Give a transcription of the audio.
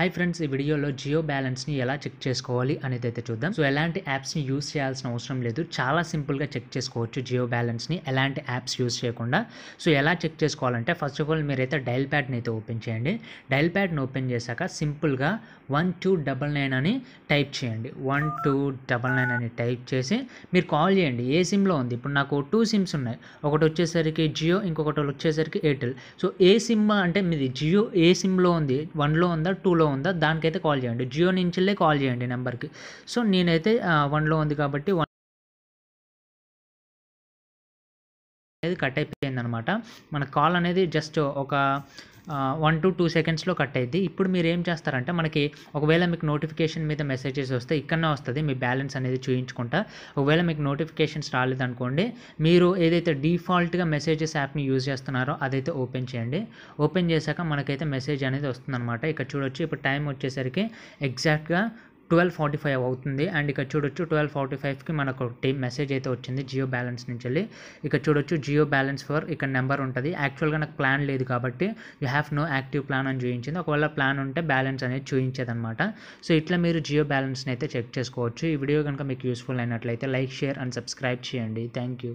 hi friends ఈ వీడియోలో జియో బ్యాలెన్స్ని ఎలా చెక్ చేసుకోవాలి అనేది అయితే చూద్దాం సో ఎలాంటి యాప్స్ని యూస్ చేయాల్సిన అవసరం లేదు చాలా సింపుల్గా చెక్ చేసుకోవచ్చు జియో బ్యాలెన్స్ని ఎలాంటి యాప్స్ యూస్ చేయకుండా సో ఎలా చెక్ చేసుకోవాలంటే ఫస్ట్ ఆఫ్ ఆల్ మీరైతే డైల్ ప్యాడ్ని అయితే ఓపెన్ చేయండి డైల్ ప్యాడ్ని ఓపెన్ చేశాక సింపుల్గా వన్ టూ డబల్ నైన్ అని టైప్ చేయండి వన్ టూ డబల్ నైన్ అని టైప్ చేసి మీరు కాల్ చేయండి ఏ సిమ్లో ఉంది ఇప్పుడు నాకు టూ సిమ్స్ ఉన్నాయి ఒకటి వచ్చేసరికి జియో ఇంకొకటి వచ్చేసరికి ఎయిర్టెల్ సో ఏ సిమ్ అంటే మీది జియో ఏ సిమ్లో ఉంది వన్లో ఉందా టూలో ఉందా దానికైతే కాల్ చేయండి జియో నుంచిలే కాల్ చేయండి నెంబర్కి సో నేనైతే వన్లో ఉంది కాబట్టి వన్ అనేది కట్ అయిపోయింది అనమాట మన కాల్ అనేది జస్ట్ ఒక వన్ టు టూ సెకండ్స్లో కట్ అయింది ఇప్పుడు మీరు ఏం చేస్తారంటే మనకి ఒకవేళ మీకు నోటిఫికేషన్ మీద మెసేజెస్ వస్తే ఇక్కడనే వస్తుంది మీ బ్యాలెన్స్ అనేది చూయించుకుంటా ఒకవేళ మీకు నోటిఫికేషన్స్ రాలేదనుకోండి మీరు ఏదైతే డిఫాల్ట్గా మెసేజెస్ యాప్ని యూజ్ చేస్తున్నారో అదైతే ఓపెన్ చేయండి ఓపెన్ చేశాక మనకైతే మెసేజ్ అనేది వస్తుందన్నమాట ఇక్కడ చూడొచ్చు ఇప్పుడు టైం వచ్చేసరికి ఎగ్జాక్ట్గా ట్వెల్వ్ ఫార్టీ ఫైవ్ అవుతుంది అండ్ ఇక్కడ చూడొచ్చు ట్వెల్వ్ ఫార్టీ ఫైవ్కి మనకు టీ మెసేజ్ అయితే వచ్చింది జియో బ్యాలెన్స్ నుంచి వెళ్ళి ఇక్కడ చూడొచ్చు జియో బ్యాలెన్స్ ఫర్ ఇక్కడ నెంబర్ ఉంటుంది యాక్చువల్గా నాకు ప్లాన్ లేదు కాబట్టి you have no active plan అని చూపించింది ఒకవేళ ప్లాన్ ఉంటే బ్యాలెన్స్ అనేది చూపించేదనమాట సో ఇట్లా మీరు జియో బ్యాలెన్స్ని అయితే చెక్ చేసుకోవచ్చు ఈ వీడియో కనుక మీకు యూస్ఫుల్ అయినట్లయితే లైక్ షేర్ అండ్ సబ్స్క్రైబ్ చేయండి థ్యాంక్ యూ